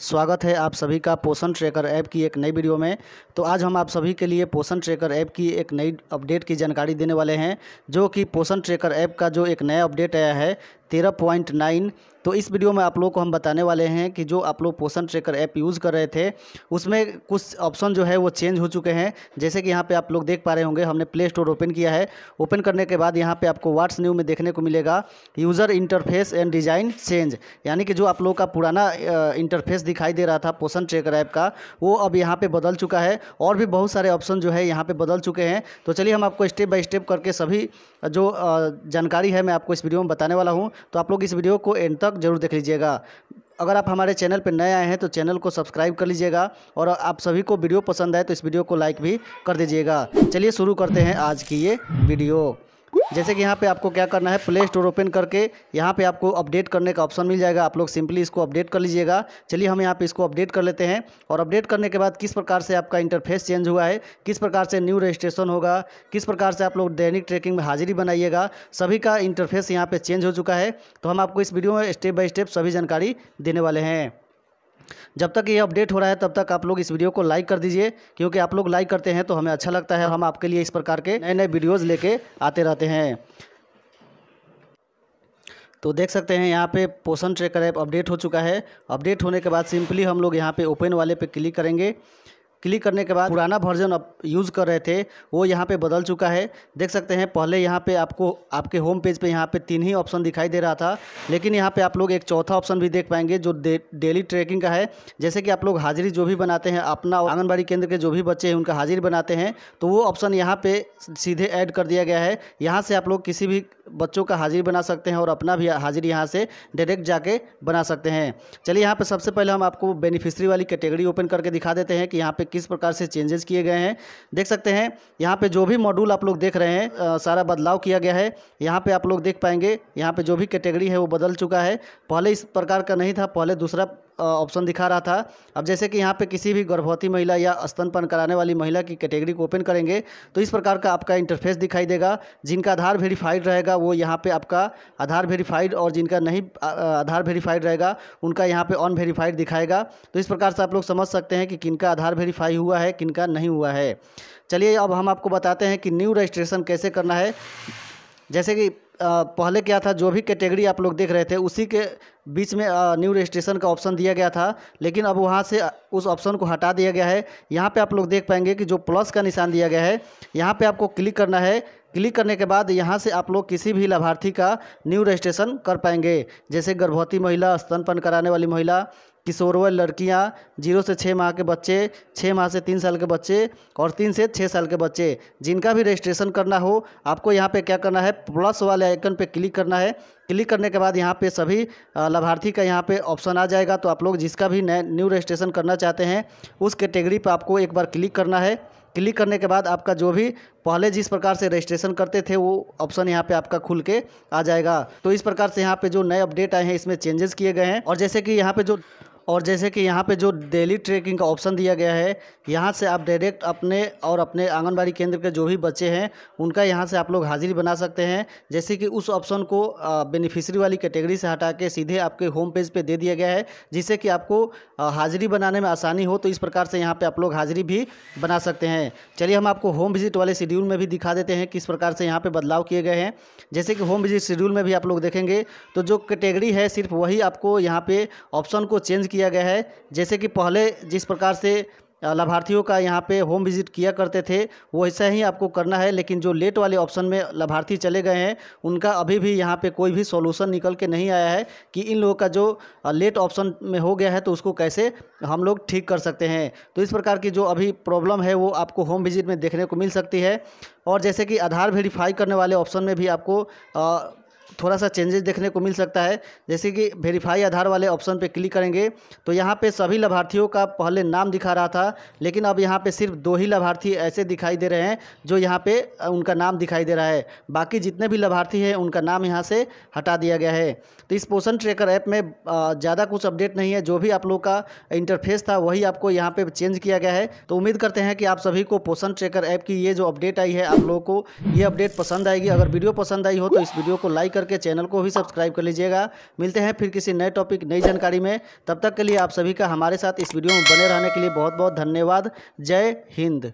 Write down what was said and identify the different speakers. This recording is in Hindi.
Speaker 1: स्वागत है आप सभी का पोषण ट्रैकर ऐप की एक नई वीडियो में तो आज हम आप सभी के लिए पोषण ट्रैकर ऐप की एक नई अपडेट की जानकारी देने वाले हैं जो कि पोषण ट्रैकर ऐप का जो एक नया अपडेट आया है तेरह पॉइंट नाइन तो इस वीडियो में आप लोगों को हम बताने वाले हैं कि जो आप लोग पोषण ट्रेकर ऐप यूज़ कर रहे थे उसमें कुछ ऑप्शन जो है वो चेंज हो चुके हैं जैसे कि यहाँ पे आप लोग देख पा रहे होंगे हमने प्ले स्टोर ओपन किया है ओपन करने के बाद यहाँ पे आपको व्हाट्स न्यू में देखने को मिलेगा user interface and design change यानी कि जो आप लोग का पुराना इंटरफेस दिखाई दे रहा था पोषण ट्रेकर ऐप का वो अब यहाँ पर बदल चुका है और भी बहुत सारे ऑप्शन जो है यहाँ पर बदल चुके हैं तो चलिए हम आपको स्टेप बाई स्टेप करके सभी जो जानकारी है मैं आपको इस वीडियो में बताने वाला हूँ तो आप लोग इस वीडियो को एंड तक जरूर देख लीजिएगा अगर आप हमारे चैनल पर नए आए हैं तो चैनल को सब्सक्राइब कर लीजिएगा और आप सभी को वीडियो पसंद आए तो इस वीडियो को लाइक भी कर दीजिएगा चलिए शुरू करते हैं आज की ये वीडियो जैसे कि यहाँ पे आपको क्या करना है प्ले स्टोर ओपन करके यहाँ पे आपको अपडेट करने का ऑप्शन मिल जाएगा आप लोग सिंपली इसको अपडेट कर लीजिएगा चलिए हम यहाँ पे इसको अपडेट कर लेते हैं और अपडेट करने के बाद किस प्रकार से आपका इंटरफेस चेंज हुआ है किस प्रकार से न्यू रजिस्ट्रेशन होगा किस प्रकार से आप लोग दैनिक ट्रैकिंग में हाजिरी बनाइएगा सभी का इंटरफेस यहाँ पर चेंज हो चुका है तो हम आपको इस वीडियो में स्टेप बाई स्टेप सभी जानकारी देने वाले हैं जब तक ये अपडेट हो रहा है तब तक आप लोग इस वीडियो को लाइक कर दीजिए क्योंकि आप लोग लाइक करते हैं तो हमें अच्छा लगता है हम आपके लिए इस प्रकार के नए नए वीडियोज़ लेके आते रहते हैं तो देख सकते हैं यहाँ पे पोषण ट्रेकर ऐप अपडेट हो चुका है अपडेट होने के बाद सिंपली हम लोग यहाँ पे ओपन वाले पे क्लिक करेंगे क्लिक करने के बाद पुराना वर्जन आप यूज़ कर रहे थे वो यहाँ पे बदल चुका है देख सकते हैं पहले यहाँ पे आपको आपके होम पेज पे यहाँ पे तीन ही ऑप्शन दिखाई दे रहा था लेकिन यहाँ पे आप लोग एक चौथा ऑप्शन भी देख पाएंगे जो डे, डेली ट्रैकिंग का है जैसे कि आप लोग हाजिरी जो भी बनाते हैं अपना आंगनबाड़ी केंद्र के जो भी बच्चे हैं उनका हाजिरी बनाते हैं तो वो ऑप्शन यहाँ पर सीधे ऐड कर दिया गया है यहाँ से आप लोग किसी भी बच्चों का हाजिरी बना सकते हैं और अपना भी हाजिरी यहाँ से डायरेक्ट जाके बना सकते हैं चलिए यहाँ पर सबसे पहले हम आपको बेनिफिशरी वाली कैटेगरी ओपन करके दिखा देते हैं कि यहाँ पर किस प्रकार से चेंजेस किए गए हैं देख सकते हैं यहाँ पे जो भी मॉड्यूल आप लोग देख रहे हैं आ, सारा बदलाव किया गया है यहाँ पे आप लोग देख पाएंगे यहाँ पे जो भी कैटेगरी है वो बदल चुका है पहले इस प्रकार का नहीं था पहले दूसरा ऑप्शन दिखा रहा था अब जैसे कि यहाँ पे किसी भी गर्भवती महिला या स्तनपन कराने वाली महिला की कैटेगरी को ओपन करेंगे तो इस प्रकार का आपका इंटरफेस दिखाई देगा जिनका आधार वेरीफाइड रहेगा वो यहाँ पे आपका आधार वेरीफाइड और जिनका नहीं आधार वेरीफाइड रहेगा उनका यहाँ पर अनवेरीफाइड दिखाएगा तो इस प्रकार से आप लोग समझ सकते हैं कि किनका आधार वेरीफाई हुआ है किनका नहीं हुआ है चलिए अब हम आपको बताते हैं कि न्यू रजिस्ट्रेशन कैसे करना है जैसे कि पहले क्या था जो भी कैटेगरी आप लोग देख रहे थे उसी के बीच में न्यू रजिस्ट्रेशन का ऑप्शन दिया गया था लेकिन अब वहाँ से उस ऑप्शन को हटा दिया गया है यहाँ पे आप लोग देख पाएंगे कि जो प्लस का निशान दिया गया है यहाँ पे आपको क्लिक करना है क्लिक करने के बाद यहाँ से आप लोग किसी भी लाभार्थी का न्यू रजिस्ट्रेशन कर पाएंगे जैसे गर्भवती महिला स्तनपन कराने वाली महिला किशोरवय लड़कियाँ जीरो से छः माह के बच्चे छः माह से तीन साल के बच्चे और तीन से छः साल के बच्चे जिनका भी रजिस्ट्रेशन करना हो आपको यहाँ पे क्या करना है प्लस वाले आइकन पे क्लिक करना है क्लिक करने के बाद यहाँ पे सभी लाभार्थी का यहाँ पे ऑप्शन आ जाएगा तो आप लोग जिसका भी न्यू रजिस्ट्रेशन करना चाहते हैं उस कैटेगरी पर आपको एक बार क्लिक करना है क्लिक करने के बाद आपका जो भी पहले जिस प्रकार से रजिस्ट्रेशन करते थे वो ऑप्शन यहाँ पे आपका खुल के आ जाएगा तो इस प्रकार से यहाँ पे जो नए अपडेट आए हैं इसमें चेंजेस किए गए हैं और जैसे कि यहाँ पे जो और जैसे कि यहाँ पे जो डेली ट्रैकिंग का ऑप्शन दिया गया है यहाँ से आप डायरेक्ट अपने और अपने आंगनबाड़ी केंद्र के जो भी बच्चे हैं उनका यहाँ से आप लोग हाजिरी बना सकते हैं जैसे कि उस ऑप्शन को बेनिफिशरी वाली कैटेगरी से हटा के सीधे आपके होम पेज पे दे दिया गया है जिससे कि आपको हाजिरी बनाने में आसानी हो तो इस प्रकार से यहाँ पर आप लोग हाजिरी भी बना सकते हैं चलिए हम आपको होम विजिट वाले शेड्यूल में भी दिखा देते हैं किस प्रकार से यहाँ पर बदलाव किए गए हैं जैसे कि होम विजिट शेड्यूल में भी आप लोग देखेंगे तो जो कैटेगरी है सिर्फ वही आपको यहाँ पर ऑप्शन को चेंज किया गया है जैसे कि पहले जिस प्रकार से लाभार्थियों का यहाँ पे होम विजिट किया करते थे वो ऐसा ही आपको करना है लेकिन जो लेट वाले ऑप्शन में लाभार्थी चले गए हैं उनका अभी भी यहाँ पे कोई भी सॉल्यूशन निकल के नहीं आया है कि इन लोगों का जो लेट ऑप्शन में हो गया है तो उसको कैसे हम लोग ठीक कर सकते हैं तो इस प्रकार की जो अभी प्रॉब्लम है वो आपको होम विजिट में देखने को मिल सकती है और जैसे कि आधार वेरीफाई करने वाले ऑप्शन में भी आपको थोड़ा सा चेंजेस देखने को मिल सकता है जैसे कि वेरीफाई आधार वाले ऑप्शन पे क्लिक करेंगे तो यहाँ पे सभी लाभार्थियों का पहले नाम दिखा रहा था लेकिन अब यहाँ पे सिर्फ दो ही लाभार्थी ऐसे दिखाई दे रहे हैं जो यहाँ पे उनका नाम दिखाई दे रहा है बाकी जितने भी लाभार्थी हैं उनका नाम यहाँ से हटा दिया गया है तो इस पोषण ट्रेकर ऐप में ज़्यादा कुछ अपडेट नहीं है जो भी आप लोग का इंटरफेस था वही आपको यहाँ पर चेंज किया गया है तो उम्मीद करते हैं कि आप सभी को पोषण ट्रेकर ऐप की ये जो अपडेट आई है आप लोगों को ये अपडेट पसंद आएगी अगर वीडियो पसंद आई हो तो इस वीडियो को लाइक करके चैनल को भी सब्सक्राइब कर लीजिएगा मिलते हैं फिर किसी नए टॉपिक नई जानकारी में तब तक के लिए आप सभी का हमारे साथ इस वीडियो में बने रहने के लिए बहुत बहुत धन्यवाद जय हिंद